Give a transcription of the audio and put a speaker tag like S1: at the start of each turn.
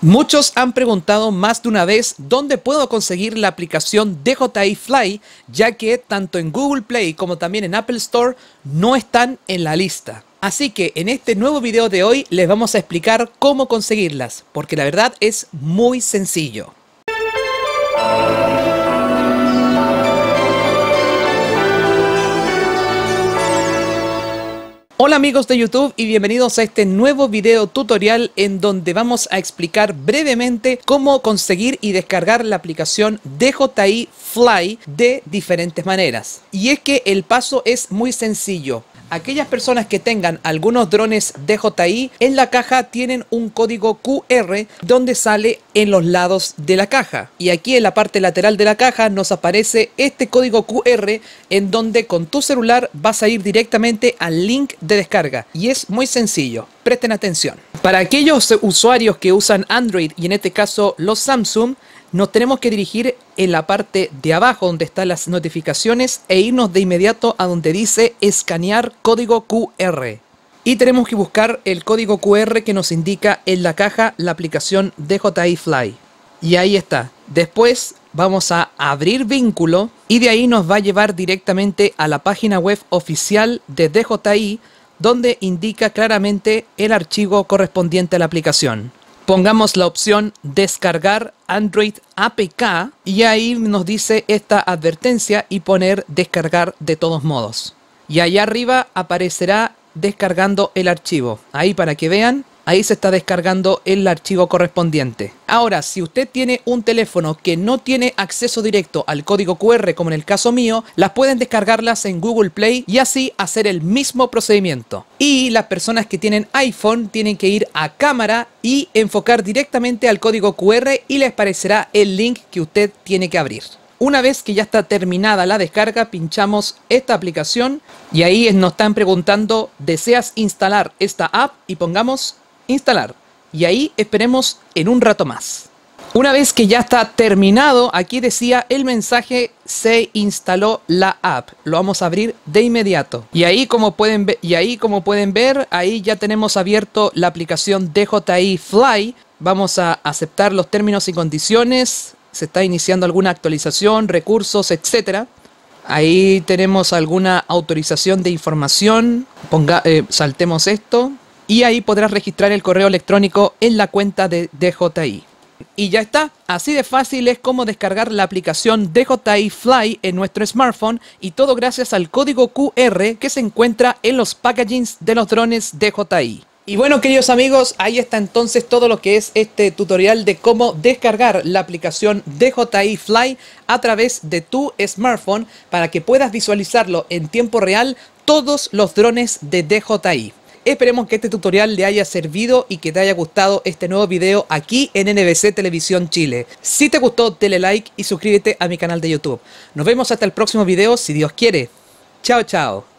S1: Muchos han preguntado más de una vez dónde puedo conseguir la aplicación DJI Fly, ya que tanto en Google Play como también en Apple Store no están en la lista. Así que en este nuevo video de hoy les vamos a explicar cómo conseguirlas, porque la verdad es muy sencillo. Hola amigos de YouTube y bienvenidos a este nuevo video tutorial en donde vamos a explicar brevemente cómo conseguir y descargar la aplicación DJI Fly de diferentes maneras. Y es que el paso es muy sencillo. Aquellas personas que tengan algunos drones DJI, en la caja tienen un código QR donde sale en los lados de la caja. Y aquí en la parte lateral de la caja nos aparece este código QR en donde con tu celular vas a ir directamente al link de descarga. Y es muy sencillo. Presten atención. Para aquellos usuarios que usan Android y en este caso los Samsung, nos tenemos que dirigir en la parte de abajo donde están las notificaciones e irnos de inmediato a donde dice escanear código QR. Y tenemos que buscar el código QR que nos indica en la caja la aplicación DJI Fly. Y ahí está. Después vamos a abrir vínculo y de ahí nos va a llevar directamente a la página web oficial de DJI donde indica claramente el archivo correspondiente a la aplicación. Pongamos la opción descargar Android APK y ahí nos dice esta advertencia y poner descargar de todos modos. Y allá arriba aparecerá descargando el archivo. Ahí para que vean ahí se está descargando el archivo correspondiente. Ahora, si usted tiene un teléfono que no tiene acceso directo al código QR, como en el caso mío, las pueden descargarlas en Google Play y así hacer el mismo procedimiento. Y las personas que tienen iPhone tienen que ir a cámara y enfocar directamente al código QR y les aparecerá el link que usted tiene que abrir. Una vez que ya está terminada la descarga, pinchamos esta aplicación y ahí nos están preguntando, ¿deseas instalar esta app? Y pongamos instalar y ahí esperemos en un rato más. Una vez que ya está terminado, aquí decía el mensaje se instaló la app. Lo vamos a abrir de inmediato. Y ahí como pueden ver, y ahí como pueden ver, ahí ya tenemos abierto la aplicación DJI Fly. Vamos a aceptar los términos y condiciones. Se está iniciando alguna actualización, recursos, etc Ahí tenemos alguna autorización de información. Eh, saltemos esto y ahí podrás registrar el correo electrónico en la cuenta de DJI. Y ya está, así de fácil es como descargar la aplicación DJI Fly en nuestro smartphone y todo gracias al código QR que se encuentra en los packagings de los drones DJI. Y bueno, queridos amigos, ahí está entonces todo lo que es este tutorial de cómo descargar la aplicación DJI Fly a través de tu smartphone para que puedas visualizarlo en tiempo real todos los drones de DJI. Esperemos que este tutorial le haya servido y que te haya gustado este nuevo video aquí en NBC Televisión Chile. Si te gustó, dale like y suscríbete a mi canal de YouTube. Nos vemos hasta el próximo video si Dios quiere. Chao, chao.